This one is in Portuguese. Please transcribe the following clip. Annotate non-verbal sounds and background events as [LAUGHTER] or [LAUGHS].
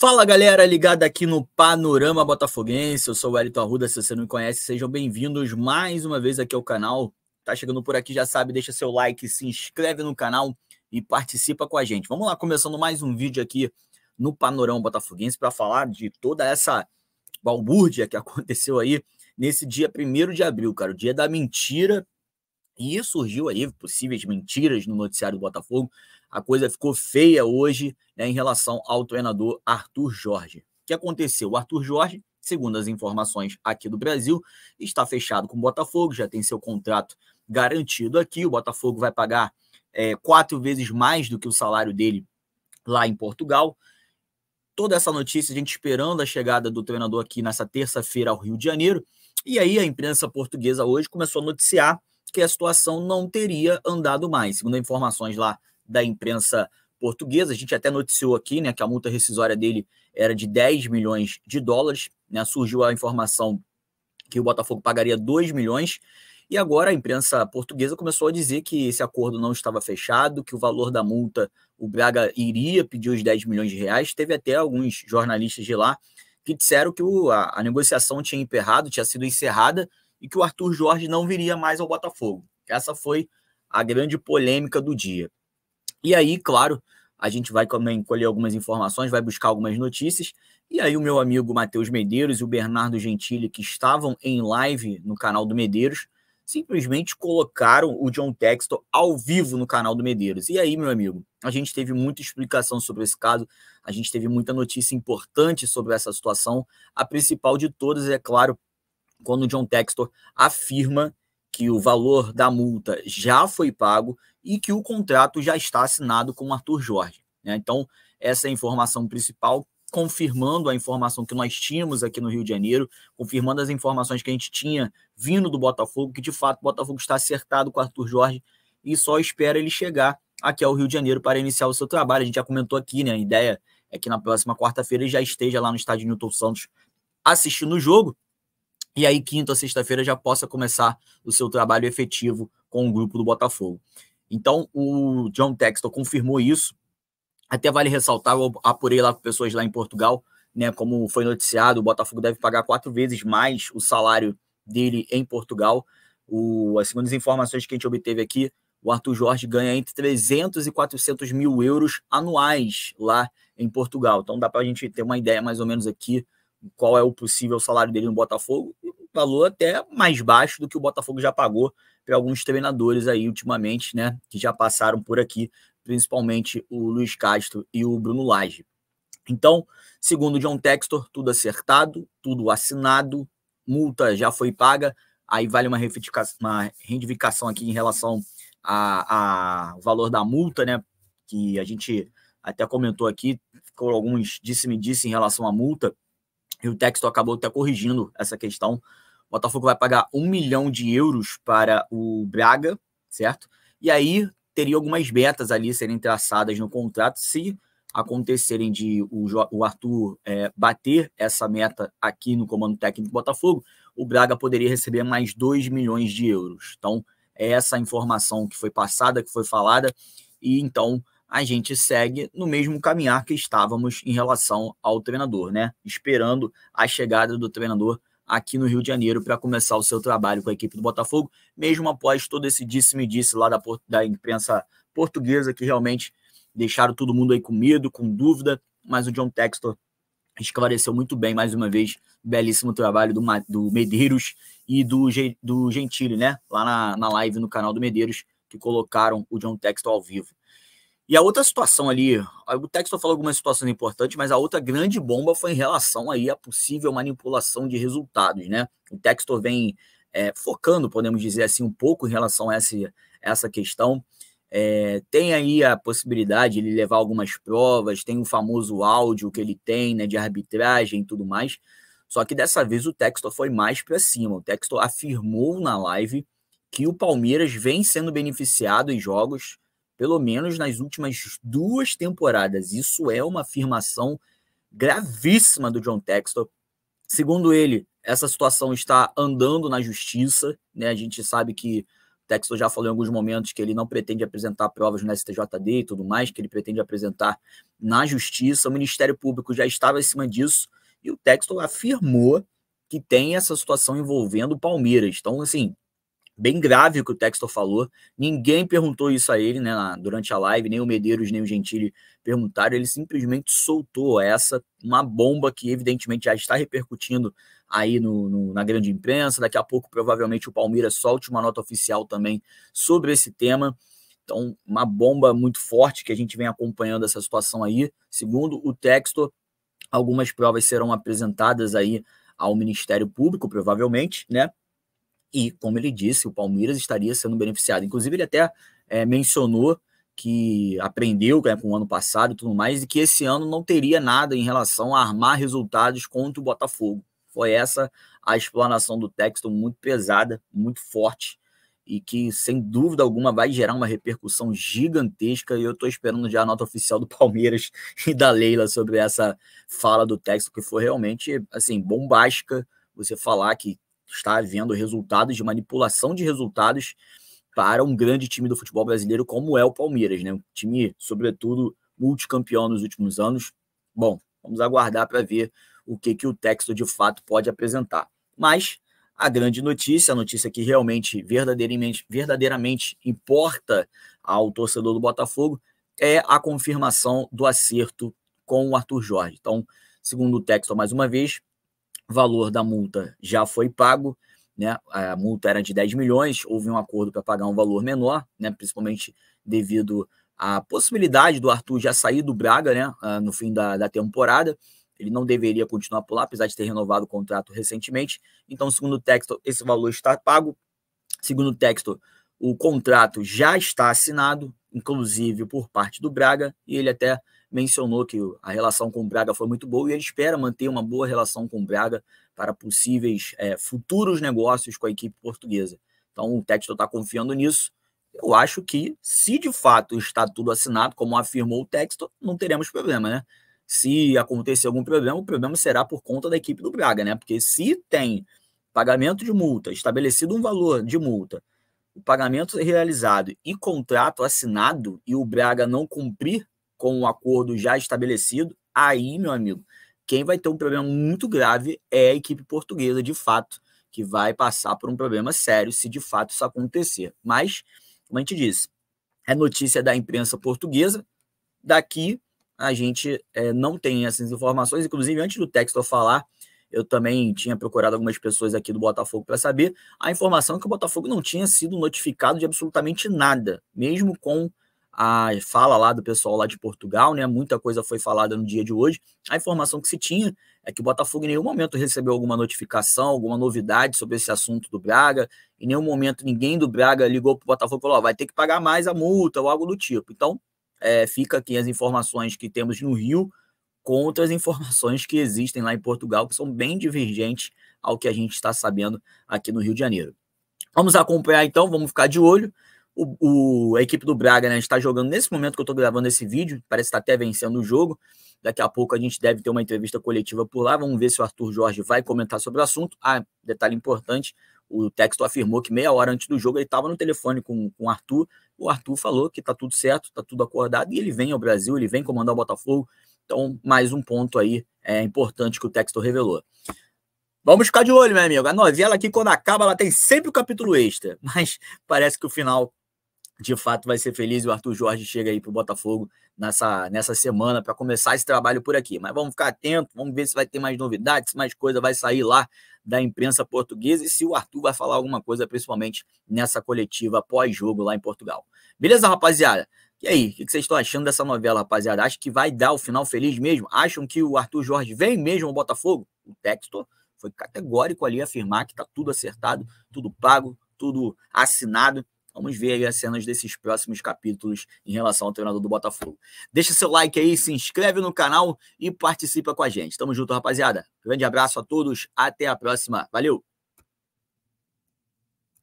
Fala galera, ligada aqui no Panorama Botafoguense. Eu sou o Wellington Arruda. Se você não me conhece, sejam bem-vindos mais uma vez aqui ao canal. Tá chegando por aqui, já sabe, deixa seu like, se inscreve no canal e participa com a gente. Vamos lá, começando mais um vídeo aqui no Panorama Botafoguense para falar de toda essa balbúrdia que [LAUGHS] aconteceu aí nesse dia 1 de abril, cara, o dia da mentira e surgiu aí possíveis mentiras no noticiário do Botafogo. A coisa ficou feia hoje né, em relação ao treinador Arthur Jorge. O que aconteceu? O Arthur Jorge, segundo as informações aqui do Brasil, está fechado com o Botafogo, já tem seu contrato garantido aqui. O Botafogo vai pagar é, quatro vezes mais do que o salário dele lá em Portugal. Toda essa notícia, a gente esperando a chegada do treinador aqui nessa terça-feira ao Rio de Janeiro. E aí a imprensa portuguesa hoje começou a noticiar que a situação não teria andado mais. Segundo informações lá da imprensa portuguesa, a gente até noticiou aqui né, que a multa rescisória dele era de 10 milhões de dólares. Né, surgiu a informação que o Botafogo pagaria 2 milhões. E agora a imprensa portuguesa começou a dizer que esse acordo não estava fechado, que o valor da multa, o Braga iria pedir os 10 milhões de reais. Teve até alguns jornalistas de lá que disseram que o, a, a negociação tinha emperrado, tinha sido encerrada, e que o Arthur Jorge não viria mais ao Botafogo. Essa foi a grande polêmica do dia. E aí, claro, a gente vai também colher algumas informações, vai buscar algumas notícias. E aí, o meu amigo Matheus Medeiros e o Bernardo Gentili, que estavam em live no canal do Medeiros, simplesmente colocaram o John texto ao vivo no canal do Medeiros. E aí, meu amigo, a gente teve muita explicação sobre esse caso, a gente teve muita notícia importante sobre essa situação. A principal de todas, é claro, quando John Textor afirma que o valor da multa já foi pago e que o contrato já está assinado com Arthur Jorge. Né? Então, essa é a informação principal, confirmando a informação que nós tínhamos aqui no Rio de Janeiro, confirmando as informações que a gente tinha vindo do Botafogo, que de fato o Botafogo está acertado com Arthur Jorge e só espera ele chegar aqui ao Rio de Janeiro para iniciar o seu trabalho. A gente já comentou aqui, né? A ideia é que na próxima quarta-feira ele já esteja lá no estádio Newton Santos assistindo o jogo e aí quinta ou sexta-feira já possa começar o seu trabalho efetivo com o grupo do Botafogo. Então, o John Textor confirmou isso. Até vale ressaltar, eu apurei lá com pessoas lá em Portugal, né? Como foi noticiado, o Botafogo deve pagar quatro vezes mais o salário dele em Portugal. O, segundo assim, as informações que a gente obteve aqui, o Arthur Jorge ganha entre 300 e 400 mil euros anuais lá em Portugal. Então dá para a gente ter uma ideia mais ou menos aqui qual é o possível salário dele no Botafogo, um valor até mais baixo do que o Botafogo já pagou para alguns treinadores aí ultimamente, né, que já passaram por aqui, principalmente o Luiz Castro e o Bruno Lage. Então, segundo John Textor, tudo acertado, tudo assinado, multa já foi paga, aí vale uma, uma reivindicação aqui em relação ao valor da multa, né, que a gente até comentou aqui, ficou alguns disse-me-disse -disse em relação à multa, e o texto acabou até corrigindo essa questão. O Botafogo vai pagar um milhão de euros para o Braga, certo? E aí teria algumas betas ali serem traçadas no contrato se acontecerem de o, Arthur é, bater essa meta aqui no comando técnico do Botafogo, o Braga poderia receber mais 2 milhões de euros. Então, é essa informação que foi passada, que foi falada, e então a gente segue no mesmo caminhar que estávamos em relação ao treinador, né? Esperando a chegada do treinador aqui no Rio de Janeiro para começar o seu trabalho com a equipe do Botafogo, mesmo após todo esse disse-me-disse lá da, da imprensa portuguesa, que realmente deixaram todo mundo aí com medo, com dúvida, mas o John Textor esclareceu muito bem, mais uma vez, belíssimo trabalho do, do Medeiros e do, do Gentili, né? Lá na, na live no canal do Medeiros, que colocaram o John Textor ao vivo. E a outra situação ali, o texto falou algumas situações importantes, mas a outra grande bomba foi em relação aí à possível manipulação de resultados, né? O texto vem é, focando, podemos dizer assim, um pouco em relação a essa, essa questão. É, tem aí a possibilidade de ele levar algumas provas, tem o famoso áudio que ele tem, né, de arbitragem e tudo mais. Só que dessa vez o texto foi mais para cima. O texto afirmou na live que o Palmeiras vem sendo beneficiado em jogos pelo menos nas últimas duas temporadas. Isso é uma afirmação gravíssima do John Textor. Segundo ele, essa situação está andando na justiça. Né? A gente sabe que o Textor já falou em alguns momentos que ele não pretende apresentar provas no STJD e tudo mais, que ele pretende apresentar na justiça. O Ministério Público já estava acima disso e o Textor afirmou que tem essa situação envolvendo o Palmeiras. Então, assim, bem grave o que o Textor falou. Ninguém perguntou isso a ele, né, durante a live, nem o Medeiros, nem o Gentili perguntaram. Ele simplesmente soltou essa, uma bomba que evidentemente já está repercutindo aí no, no, na grande imprensa. Daqui a pouco, provavelmente, o Palmeiras solte uma nota oficial também sobre esse tema. Então, uma bomba muito forte que a gente vem acompanhando essa situação aí. Segundo o Textor, algumas provas serão apresentadas aí ao Ministério Público, provavelmente, né? E, como ele disse, o Palmeiras estaria sendo beneficiado. Inclusive, ele até é, mencionou que aprendeu né, com o ano passado e tudo mais, e que esse ano não teria nada em relação a armar resultados contra o Botafogo. Foi essa a explanação do texto, muito pesada, muito forte, e que, sem dúvida alguma, vai gerar uma repercussão gigantesca. E eu estou esperando já a nota oficial do [LAUGHS] Palmeiras e da Leila sobre essa fala do texto, que foi realmente assim bombástica. Você falar que está havendo resultados de manipulação de resultados para um grande time do futebol brasileiro como é o Palmeiras, né? Um time, sobretudo, multicampeão nos últimos anos. Bom, vamos aguardar para ver o que, que o texto de fato pode apresentar. Mas a grande notícia, a notícia que realmente verdadeiramente, verdadeiramente importa ao torcedor do Botafogo, é a confirmação do acerto com o Arthur Jorge. Então, segundo o texto, mais uma vez, valor da multa já foi pago, né? A multa era de 10 milhões, houve um acordo para pagar um valor menor, né? Principalmente devido à possibilidade do Arthur já sair do Braga, né? Ah, no fim da, da temporada. Ele não deveria continuar por lá, apesar de ter renovado o contrato recentemente. Então, segundo o texto, esse valor está pago. Segundo o texto, o contrato já está assinado, inclusive por parte do Braga, e ele até mencionou que a relação com o Braga foi muito boa e ele espera manter uma boa relação com o Braga para possíveis é, futuros negócios com a equipe portuguesa. Então o Texto está confiando nisso. Eu acho que, se de fato está tudo assinado, como afirmou o Texto, não teremos problema, né? Se acontecer algum problema, o problema será por conta da equipe do Braga, né? Porque se tem pagamento de multa, estabelecido um valor de multa, o pagamento realizado e contrato assinado e o Braga não cumprir com um acordo já estabelecido, aí, meu amigo, quem vai ter um problema muito grave é a equipe portuguesa, de fato, que vai passar por um problema sério se de fato isso acontecer. Mas, como a gente disse, é notícia da imprensa portuguesa. Daqui a gente é, não tem essas informações. Inclusive, antes do texto falar, eu também tinha procurado algumas pessoas aqui do Botafogo para saber a informação é que o Botafogo não tinha sido notificado de absolutamente nada, mesmo com a fala lá do pessoal lá de Portugal, né? Muita coisa foi falada no dia de hoje. A informação que se tinha é que o Botafogo em nenhum momento recebeu alguma notificação, alguma novidade sobre esse assunto do Braga. Em nenhum momento ninguém do Braga ligou para o Botafogo e falou: oh, vai ter que pagar mais a multa ou algo do tipo. Então, é, fica aqui as informações que temos no Rio contra as [LAUGHS] informações que existem lá em Portugal, que são bem divergentes ao que a gente está sabendo aqui no Rio de Janeiro. Vamos acompanhar então, vamos ficar de olho o, o, a equipe do Braga, né, está jogando nesse momento que eu estou gravando esse vídeo, parece que está até vencendo o jogo. Daqui a pouco a gente deve ter uma entrevista coletiva por lá. Vamos ver se o Arthur Jorge vai comentar sobre o assunto. Ah, detalhe importante: o texto afirmou que meia hora antes do jogo ele estava no telefone com, com o Arthur. O Arthur falou que está tudo certo, está tudo acordado e ele vem ao Brasil, ele vem comandar o Botafogo. Então, mais um ponto aí é importante que o texto revelou. Vamos ficar de olho, meu amigo. A novela aqui, quando acaba, ela tem sempre o capítulo extra, [LAUGHS] mas parece que o final de fato vai ser feliz. O Arthur Jorge chega aí para o Botafogo nessa, nessa semana para começar esse trabalho por aqui. Mas vamos ficar atentos, vamos ver se vai ter mais novidades, se mais coisa vai sair lá da imprensa portuguesa e se o Arthur vai falar alguma coisa, principalmente nessa coletiva pós-jogo lá em Portugal. Beleza, rapaziada? E aí, o que vocês estão achando dessa novela, rapaziada? Acho que vai dar o final feliz mesmo? Acham que o Arthur Jorge vem mesmo ao Botafogo? O texto foi categórico ali afirmar que está tudo acertado, tudo pago, tudo assinado Vamos ver aí as cenas desses próximos capítulos em relação ao treinador do Botafogo. Deixa seu like aí, se inscreve no canal e participa com a gente. Tamo junto, rapaziada. Grande abraço a todos. Até a próxima. Valeu!